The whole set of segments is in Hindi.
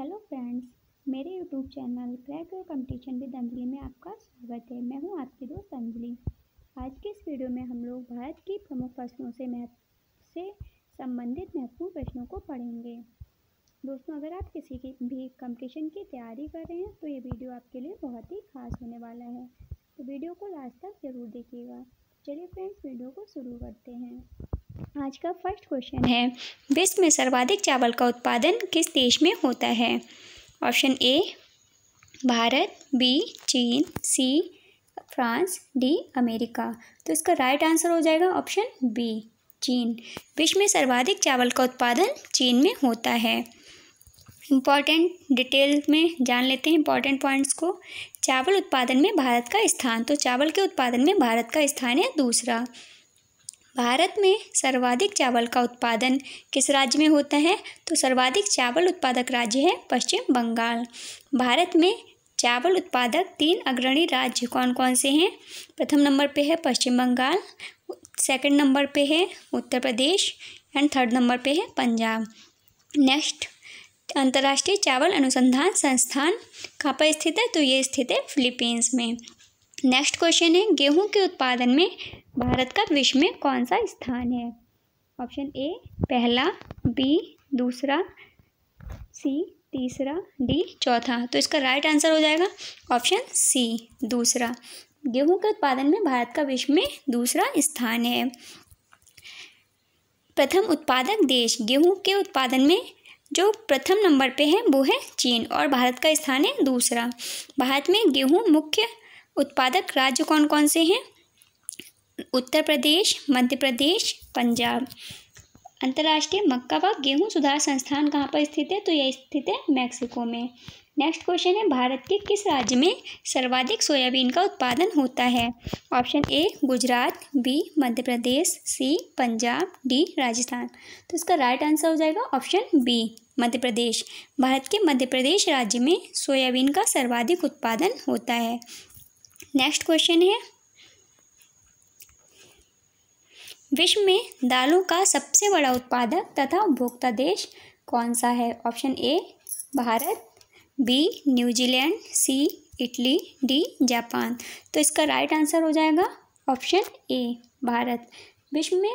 हेलो फ्रेंड्स मेरे यूट्यूब चैनल क्रैक और कंपटीशन विद अंजलि में आपका स्वागत है मैं हूं आपकी दोस्त अंजलि आज के इस वीडियो में हम लोग भारत की प्रमुख फसलों से महत्व से संबंधित महत्वपूर्ण प्रश्नों को पढ़ेंगे दोस्तों अगर आप किसी की भी कंपटीशन की तैयारी कर रहे हैं तो ये वीडियो आपके लिए बहुत ही खास होने वाला है तो वीडियो को लास्ट तक ज़रूर देखिएगा चलिए फ्रेंड्स वीडियो को शुरू करते हैं आज का फर्स्ट क्वेश्चन है विश्व में सर्वाधिक चावल का उत्पादन किस देश में होता है ऑप्शन ए भारत बी चीन सी फ्रांस डी अमेरिका तो इसका राइट आंसर हो जाएगा ऑप्शन बी चीन विश्व में सर्वाधिक चावल का उत्पादन चीन में होता है इम्पॉर्टेंट डिटेल में जान लेते हैं इम्पॉर्टेंट पॉइंट्स को चावल उत्पादन में भारत का स्थान तो चावल के उत्पादन में भारत का स्थान है दूसरा भारत में सर्वाधिक चावल का उत्पादन किस राज्य में होता है तो सर्वाधिक चावल उत्पादक राज्य है पश्चिम बंगाल भारत में चावल उत्पादक तीन अग्रणी राज्य कौन कौन से हैं प्रथम नंबर पे है पश्चिम बंगाल सेकंड नंबर पे है Uttar Pradesh and third number पे है पंजाब नेक्स्ट अंतर्राष्ट्रीय चावल अनुसंधान संस्थान कहाँ पर स्थित है तो ये स्थित है फिलीपींस में नेक्स्ट क्वेश्चन है गेहूं के उत्पादन में भारत का विश्व में कौन सा स्थान है ऑप्शन ए पहला बी दूसरा सी तीसरा डी चौथा तो इसका राइट आंसर हो जाएगा ऑप्शन सी दूसरा गेहूं के उत्पादन में भारत का विश्व में दूसरा स्थान है प्रथम उत्पादक देश गेहूं के उत्पादन में जो प्रथम नंबर पे है वो है चीन और भारत का स्थान है दूसरा भारत में गेहूं मुख्य उत्पादक राज्य कौन कौन से हैं उत्तर प्रदेश मध्य प्रदेश पंजाब अंतर्राष्ट्रीय मक्का व गेहूं सुधार संस्थान कहाँ पर स्थित है तो यह स्थित है मैक्सिको में नेक्स्ट क्वेश्चन है भारत के किस राज्य में सर्वाधिक सोयाबीन का उत्पादन होता है option A Gujarat B Madhya Pradesh C Punjab D Rajasthan तो इसका राइट आंसर हो जाएगा ऑप्शन बी मध्य प्रदेश भारत के मध्य प्रदेश राज्य में सोयाबीन का सर्वाधिक उत्पादन होता है नेक्स्ट क्वेश्चन है विश्व में दालों का सबसे बड़ा उत्पादक तथा उपभोक्ता देश कौन सा है option A Bharat B New Zealand C Italy D Japan तो इसका राइट आंसर हो जाएगा ऑप्शन ए भारत विश्व में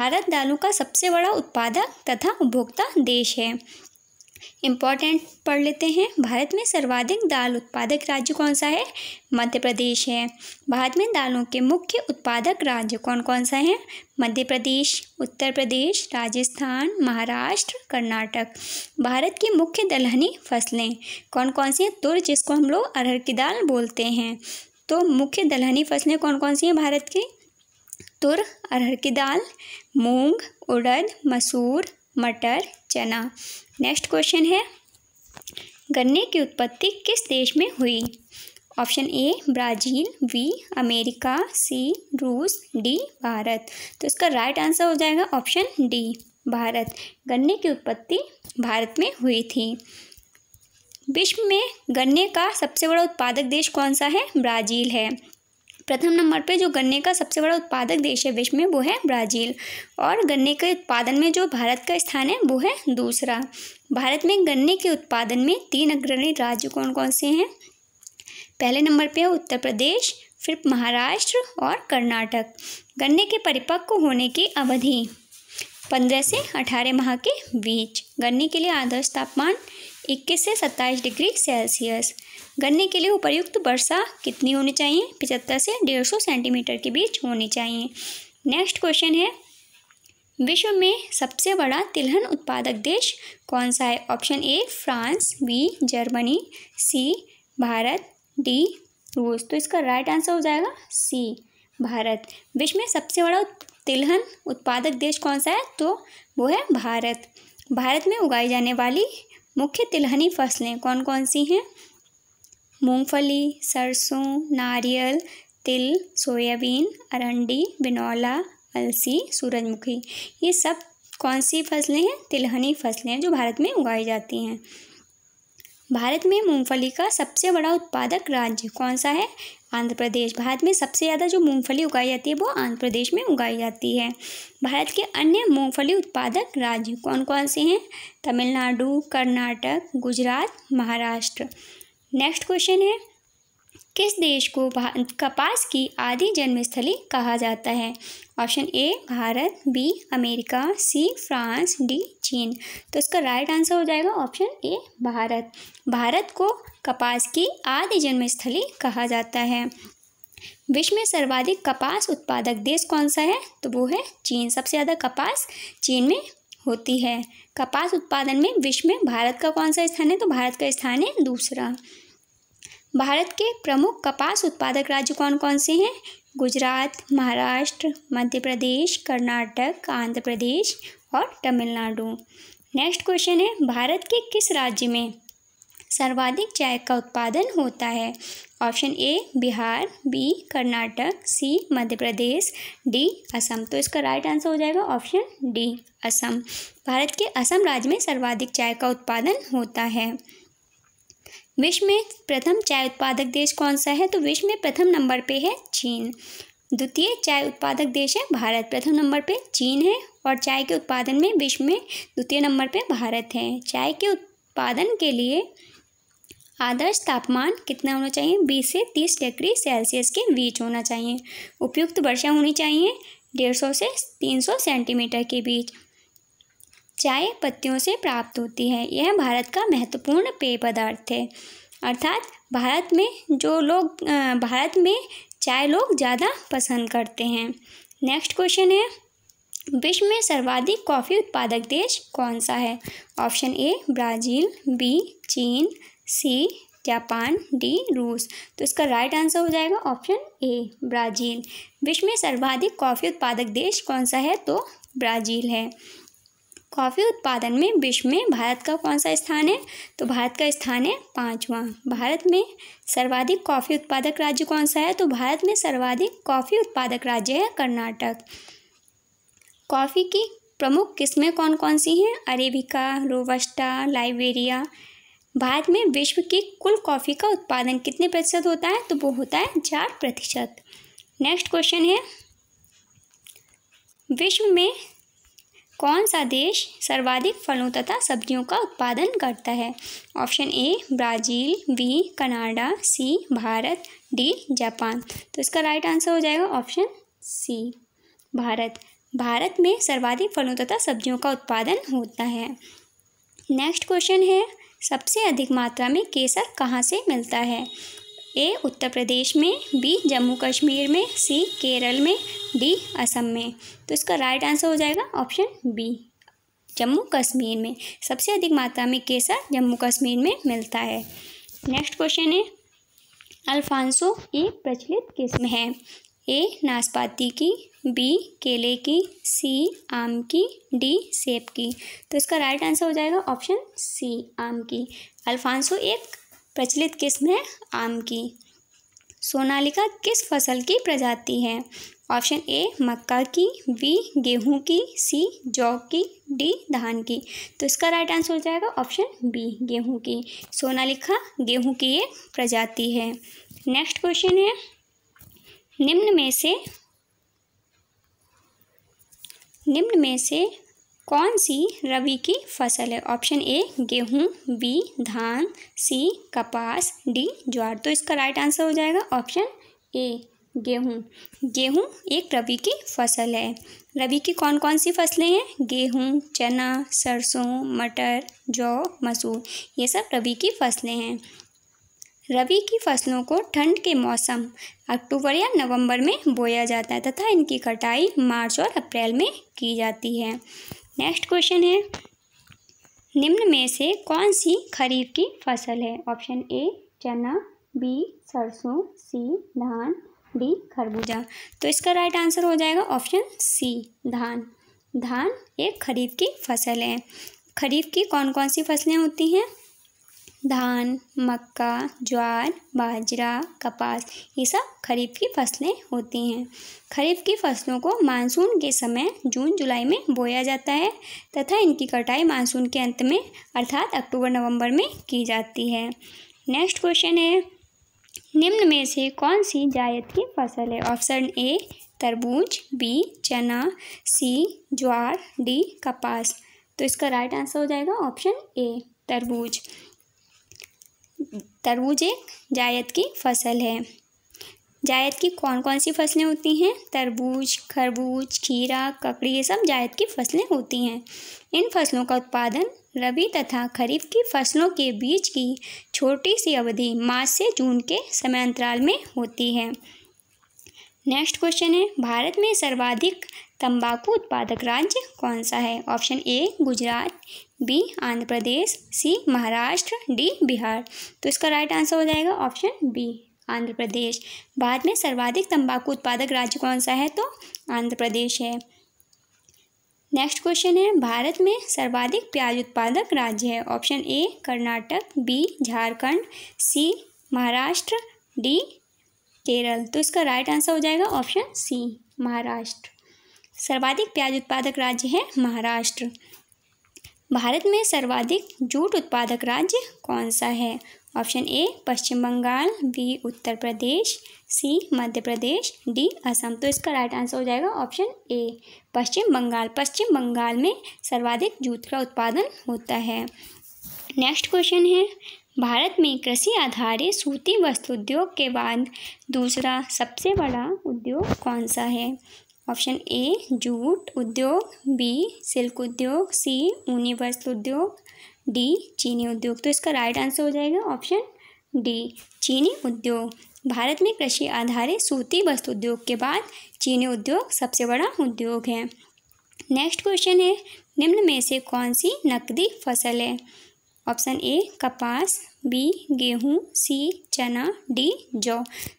भारत दालों का सबसे बड़ा उत्पादक तथा उपभोक्ता देश है इम्पॉर्टेंट पढ़ लेते हैं भारत में सर्वाधिक दाल उत्पादक राज्य कौन सा है मध्य प्रदेश है भारत में दालों के मुख्य उत्पादक राज्य कौन कौन सा है मध्य प्रदेश उत्तर प्रदेश राजस्थान महाराष्ट्र कर्नाटक भारत की मुख्य दलहनी फसलें कौन कौन सी हैं तुर जिसको हम लोग अरहर की दाल बोलते हैं तो मुख्य दलहनी फसलें कौन कौन सी हैं भारत की तुर अरहर की दाल मूंग उड़द मसूर मटर चना नेक्स्ट क्वेश्चन है गन्ने की उत्पत्ति किस देश में हुई option A Brazil B America C रूस डी भारत तो इसका राइट आंसर हो जाएगा ऑप्शन डी भारत गन्ने की उत्पत्ति भारत में हुई थी विश्व में गन्ने का सबसे बड़ा उत्पादक देश कौन सा है ब्राज़ील है प्रथम नंबर पे जो गन्ने का सबसे बड़ा उत्पादक देश है विश्व में वो है ब्राज़ील और गन्ने के उत्पादन में जो भारत का स्थान है वो है दूसरा भारत में गन्ने के उत्पादन में तीन अग्रणी राज्य कौन कौन से हैं पहले नंबर पे है उत्तर प्रदेश फिर महाराष्ट्र और कर्नाटक गन्ने के परिपक्व होने की अवधि पंद्रह से अठारह माह के बीच गन्ने के लिए आदर्श तापमान इक्कीस से सत्ताईस डिग्री सेल्सियस गन्ने के लिए उपयुक्त वर्षा कितनी होनी चाहिए पिचहत्तर से डेढ़ सौ सेंटीमीटर के बीच होनी चाहिए नेक्स्ट क्वेश्चन है विश्व में सबसे बड़ा तिलहन उत्पादक देश कौन सा है option A France B Germany C Bharat D रूस तो इसका राइट आंसर हो जाएगा सी भारत विश्व में सबसे बड़ा तिलहन उत्पादक देश कौन सा है तो वो है भारत भारत में उगाई जाने वाली मुख्य तिलहनी फसलें कौन कौन सी हैं मूंगफली सरसों नारियल तिल सोयाबीन अरंडी बिनौला अलसी सूरजमुखी ये सब कौन सी फसलें हैं तिलहनी फसलें हैं जो भारत में उगाई जाती हैं भारत में मूंगफली का सबसे बड़ा उत्पादक राज्य कौन सा है आंध्र प्रदेश भारत में सबसे ज़्यादा जो मूंगफली उगाई जाती है वो आंध्र प्रदेश में उगाई जाती है भारत के अन्य मूंगफली उत्पादक राज्य कौन कौन से हैं तमिलनाडु कर्नाटक गुजरात महाराष्ट्र नेक्स्ट क्वेश्चन है किस देश को कपास की आदि जन्मस्थली कहा जाता है option A Bharat B America C France D चीन तो इसका राइट आंसर हो जाएगा ऑप्शन ए भारत भारत को कपास की आदि जन्मस्थली कहा जाता है विश्व में सर्वाधिक कपास उत्पादक देश कौन सा है तो वो है चीन सबसे ज़्यादा कपास चीन में होती है कपास उत्पादन में विश्व में भारत का कौन सा स्थान है तो भारत का स्थान है दूसरा भारत के प्रमुख कपास उत्पादक राज्य कौन कौन से हैं गुजरात महाराष्ट्र मध्य प्रदेश कर्नाटक आंध्र प्रदेश और तमिलनाडु नेक्स्ट क्वेश्चन है भारत के किस राज्य में सर्वाधिक चाय का उत्पादन होता है option A Bihar B Karnataka C Madhya Pradesh D Assam तो इसका राइट आंसर हो जाएगा ऑप्शन डी असम भारत के असम राज्य में सर्वाधिक चाय का उत्पादन होता है विश्व में प्रथम चाय उत्पादक देश कौन सा है तो विश्व में प्रथम नंबर पे है चीन द्वितीय चाय उत्पादक देश है भारत प्रथम नंबर पे चीन है और चाय के उत्पादन में विश्व में द्वितीय नंबर पे भारत है चाय के उत्पादन के लिए आदर्श तापमान कितना होना चाहिए बीस से तीस डिग्री सेल्सियस के बीच होना चाहिए उपयुक्त वर्षा होनी चाहिए डेढ़ सौ से तीन सौ सेंटीमीटर के बीच चाय पत्तियों से प्राप्त होती है यह भारत का महत्वपूर्ण पेय पदार्थ है अर्थात भारत में जो लोग भारत में चाय लोग ज़्यादा पसंद करते हैं नेक्स्ट क्वेश्चन है विश्व में सर्वाधिक कॉफ़ी उत्पादक देश कौन सा है ऑप्शन ए ब्राज़ील बी चीन सी जापान डी रूस तो इसका राइट आंसर हो जाएगा ऑप्शन ए ब्राज़ील विश्व में सर्वाधिक कॉफ़ी उत्पादक देश कौन सा है तो ब्राज़ील है कॉफ़ी उत्पादन में विश्व में भारत का कौन सा स्थान है तो भारत का स्थान है पाँचवा भारत में सर्वाधिक कॉफ़ी उत्पादक राज्य कौन सा है तो भारत में सर्वाधिक कॉफ़ी उत्पादक राज्य है कर्नाटक कॉफ़ी की प्रमुख किस्में कौन कौन सी हैं अरेबिका रोबस्टा लाइबेरिया भारत में विश्व की कुल कॉफ़ी का उत्पादन कितने प्रतिशत होता है तो वो होता है चार प्रतिशत नेक्स्ट क्वेश्चन है विश्व में कौन सा देश सर्वाधिक फलों तथा सब्जियों का उत्पादन करता है option A Brazil B Canada C Bharat D Japan तो इसका राइट आंसर हो जाएगा ऑप्शन सी भारत भारत में सर्वाधिक फलों तथा सब्जियों का उत्पादन होता है नेक्स्ट क्वेश्चन है सबसे अधिक मात्रा में केसर कहाँ से मिलता है ए उत्तर प्रदेश में बी जम्मू कश्मीर में सी केरल में डी असम में तो इसका राइट आंसर हो जाएगा ऑप्शन बी जम्मू कश्मीर में सबसे अधिक मात्रा में केसर जम्मू कश्मीर में मिलता है नेक्स्ट क्वेश्चन है अल्फांसो एक प्रचलित किस्म है ए नाशपाती की बी केले की सी आम की डी सेब की तो इसका राइट आंसर हो जाएगा ऑप्शन सी आम की अल्फांसो एक प्रचलित किस्म है आम की सोनालिका किस फसल की प्रजाति है ऑप्शन ए मक्का की बी गेहूं की सी जौ की डी धान की तो इसका राइट आंसर हो जाएगा ऑप्शन बी गेहूं की सोनालिका गेहूं की ये प्रजाति है नेक्स्ट क्वेश्चन है निम्न में से निम्न में से कौन सी रबी की फसल है ऑप्शन ए गेहूँ बी धान सी कपास डी ज्वार तो इसका राइट आंसर हो जाएगा ऑप्शन ए गेहूँ गेहूँ एक रबी की फसल है रबी की कौन कौन सी फसलें हैं गेहूँ चना सरसों मटर जौ मसूर ये सब रबी की फसलें हैं रबी की फसलों को ठंड के मौसम अक्टूबर या नवंबर में बोया जाता है तथा इनकी कटाई मार्च और अप्रैल में की जाती है नेक्स्ट क्वेश्चन है निम्न में से कौन सी खरीफ की फसल है ऑप्शन ए चना बी सरसों सी धान डी खरबूजा तो इसका राइट आंसर हो जाएगा ऑप्शन सी धान धान एक खरीफ की फसल है खरीफ की कौन कौन सी फसलें होती हैं धान मक्का ज्वार बाजरा कपास ये सब खरीफ की फसलें होती हैं खरीफ की फसलों को मानसून के समय जून जुलाई में बोया जाता है तथा इनकी कटाई मानसून के अंत में अर्थात अक्टूबर नवंबर में की जाती है नेक्स्ट क्वेश्चन है निम्न में से कौन सी जायद की फसल है ऑप्शन ए तरबूज बी चना सी ज्वार डी कपास तो इसका राइट आंसर हो जाएगा ऑप्शन ए तरबूज तरबूज एक जायद की फसल है जायद की कौन कौन सी फसलें होती हैं तरबूज खरबूज खीरा ककड़ी ये सब जायद की फसलें होती हैं इन फसलों का उत्पादन रबी तथा खरीफ की फसलों के बीच की छोटी सी अवधि मार्च से जून के समय अंतराल में होती है नेक्स्ट क्वेश्चन है भारत में सर्वाधिक तंबाकू उत्पादक राज्य कौन सा है option A Gujarat B Andhra Pradesh C Maharashtra D Bihar तो इसका राइट आंसर हो जाएगा ऑप्शन बी आंध्र प्रदेश भारत में सर्वाधिक तंबाकू उत्पादक राज्य कौन सा है तो आंध्र प्रदेश है नेक्स्ट क्वेश्चन है भारत में सर्वाधिक प्याज उत्पादक राज्य है option A Karnataka B Jharkhand C Maharashtra D Kerala तो इसका राइट आंसर हो जाएगा ऑप्शन सी महाराष्ट्र सर्वाधिक प्याज उत्पादक राज्य है महाराष्ट्र भारत में सर्वाधिक जूट उत्पादक राज्य कौन सा है option A Paschim Bangal B Uttar Pradesh C Madhya Pradesh D Assam तो इसका राइट आंसर हो जाएगा ऑप्शन ए पश्चिम बंगाल पश्चिम बंगाल में सर्वाधिक जूट का उत्पादन होता है नेक्स्ट क्वेश्चन है भारत में कृषि आधारित सूती वस्त्र उद्योग के बाद दूसरा सबसे बड़ा उद्योग कौन सा है ऑप्शन ए जूट उद्योग बी सिल्क उद्योग सी ऊनी वस्त्र उद्योग डी चीनी उद्योग तो इसका राइट आंसर हो जाएगा ऑप्शन डी चीनी उद्योग भारत में कृषि आधारित सूती वस्त्र उद्योग के बाद चीनी उद्योग सबसे बड़ा उद्योग है नेक्स्ट क्वेश्चन है निम्न में से कौन सी नकदी फसल है ऑप्शन ए कपास बी गेहूँ सी चना डी जौ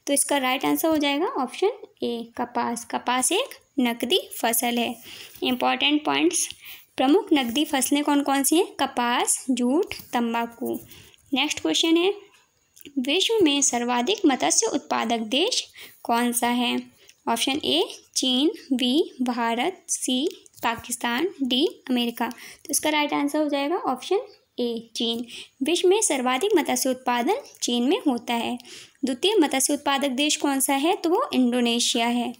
तो इसका राइट आंसर हो जाएगा ऑप्शन ए कपास कपास एक नकदी फसल है इम्पॉर्टेंट पॉइंट्स प्रमुख नकदी फसलें कौन कौन सी हैं कपास जूट तंबाकू नेक्स्ट क्वेश्चन है विश्व में सर्वाधिक मत्स्य उत्पादक देश कौन सा है ऑप्शन ए चीन B Bharat C Pakistan D America तो इसका राइट आंसर हो जाएगा ऑप्शन ए चीन विश्व में सर्वाधिक मत्स्य उत्पादन चीन में होता है द्वितीय मत्स्य उत्पादक देश कौन सा है तो वो इंडोनेशिया है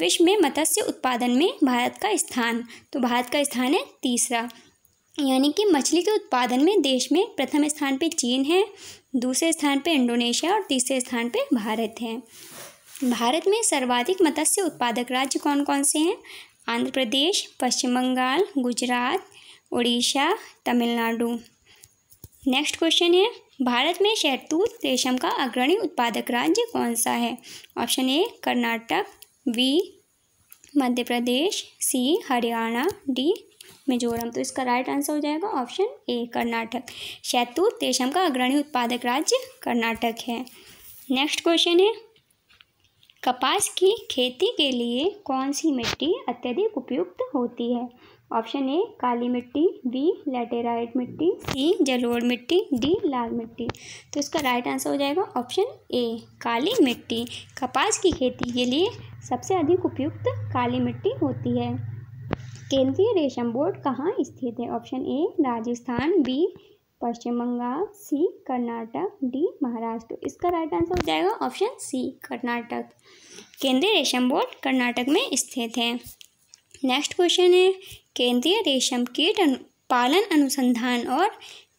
विश्व में मत्स्य उत्पादन में भारत का स्थान तो भारत का स्थान है तीसरा यानी कि मछली के उत्पादन में देश में प्रथम स्थान पे चीन है दूसरे स्थान पे इंडोनेशिया और तीसरे स्थान पे भारत है भारत में सर्वाधिक मत्स्य उत्पादक राज्य कौन कौन से हैं आंध्र प्रदेश पश्चिम बंगाल गुजरात उड़ीसा तमिलनाडु नेक्स्ट क्वेश्चन है भारत में शहतूत रेशम का अग्रणी उत्पादक राज्य कौन सा है option A Karnataka B Madhya Pradesh C Haryana D Mizoram तो इसका राइट आंसर हो जाएगा ऑप्शन ए कर्नाटक शैतूत रेशम का अग्रणी उत्पादक राज्य कर्नाटक है नेक्स्ट क्वेश्चन है कपास की खेती के लिए कौन सी मिट्टी अत्यधिक उपयुक्त होती है ऑप्शन ए काली मिट्टी बी लेटेराइट मिट्टी सी जलोड़ मिट्टी डी लाल मिट्टी तो इसका राइट आंसर हो जाएगा ऑप्शन ए काली मिट्टी कपास की खेती के लिए सबसे अधिक उपयुक्त काली मिट्टी होती है केंद्रीय रेशम बोर्ड कहाँ स्थित है option A Rajasthan B Paschim Bangal C Karnataka D Maharashtra इसका राइट आंसर हो जाएगा ऑप्शन सी कर्नाटक केंद्रीय रेशम बोर्ड कर्नाटक में स्थित है नेक्स्ट क्वेश्चन है केंद्रीय रेशम कीट अनु, पालन अनुसंधान और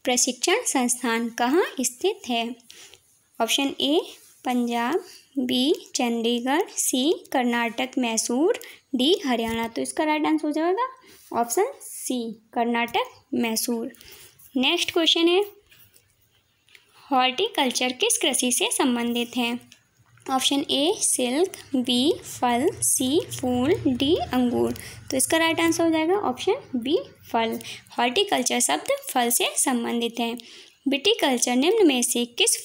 प्रशिक्षण संस्थान कहाँ स्थित है option A Punjab B Chandigarh C Karnataka Mysore D Haryana तो इसका राइट आंसर हो जाएगा option C Karnataka Mysore next question है हॉर्टिकल्चर किस कृषि से संबंधित है ऑप्शन ए सिल्क बी फल सी फूल डी अंगूर तो इसका राइट आंसर हो जाएगा ऑप्शन बी फल हॉर्टिकल्चर शब्द फल से संबंधित है विटिकल्चर निम्न में से किस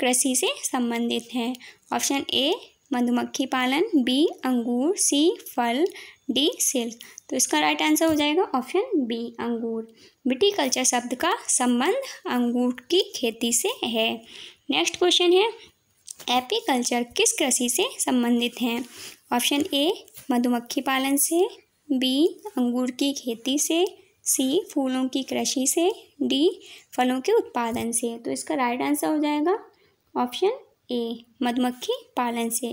कृषि से संबंधित है ऑप्शन ए मधुमक्खी पालन बी अंगूर सी फल डी सिल्क तो इसका राइट आंसर हो जाएगा ऑप्शन बी अंगूर विटिकल्चर शब्द का संबंध अंगूर की खेती से है नेक्स्ट क्वेश्चन है एपीकल्चर किस कृषि से संबंधित हैं ऑप्शन ए मधुमक्खी पालन से बी अंगूर की खेती से सी फूलों की कृषि से डी फलों के उत्पादन से तो इसका राइट आंसर हो जाएगा ऑप्शन ए मधुमक्खी पालन से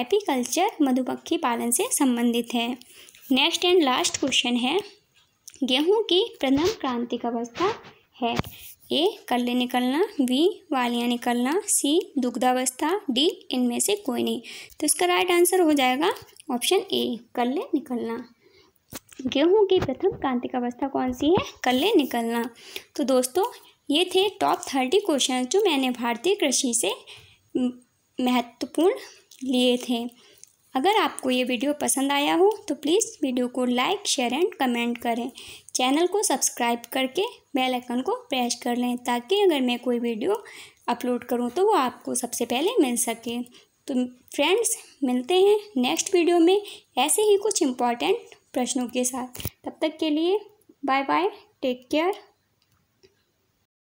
एपीकल्चर मधुमक्खी पालन से संबंधित है नेक्स्ट एंड लास्ट क्वेश्चन है गेहूं की प्रथम क्रांतिक अवस्था है ए कल्ले निकलना बी वालियाँ निकलना सी दुग्धावस्था डी इनमें से कोई नहीं तो इसका राइट आंसर हो जाएगा ऑप्शन ए कल्ले निकलना गेहूं की प्रथम क्रांतिक अवस्था कौन सी है कल्ले निकलना तो दोस्तों ये थे टॉप थर्टी क्वेश्चन जो मैंने भारतीय कृषि से हम्म, महत्वपूर्ण लिए थे अगर आपको ये वीडियो पसंद आया हो तो प्लीज़ वीडियो को लाइक शेयर एंड कमेंट करें चैनल को सब्सक्राइब करके बेल आइकन को प्रेस कर लें ताकि अगर मैं कोई वीडियो अपलोड करूँ तो वो आपको सबसे पहले मिल सके तो फ्रेंड्स मिलते हैं नेक्स्ट वीडियो में ऐसे ही कुछ इम्पॉर्टेंट प्रश्नों के साथ तब तक के लिए बाय बाय टेक केयर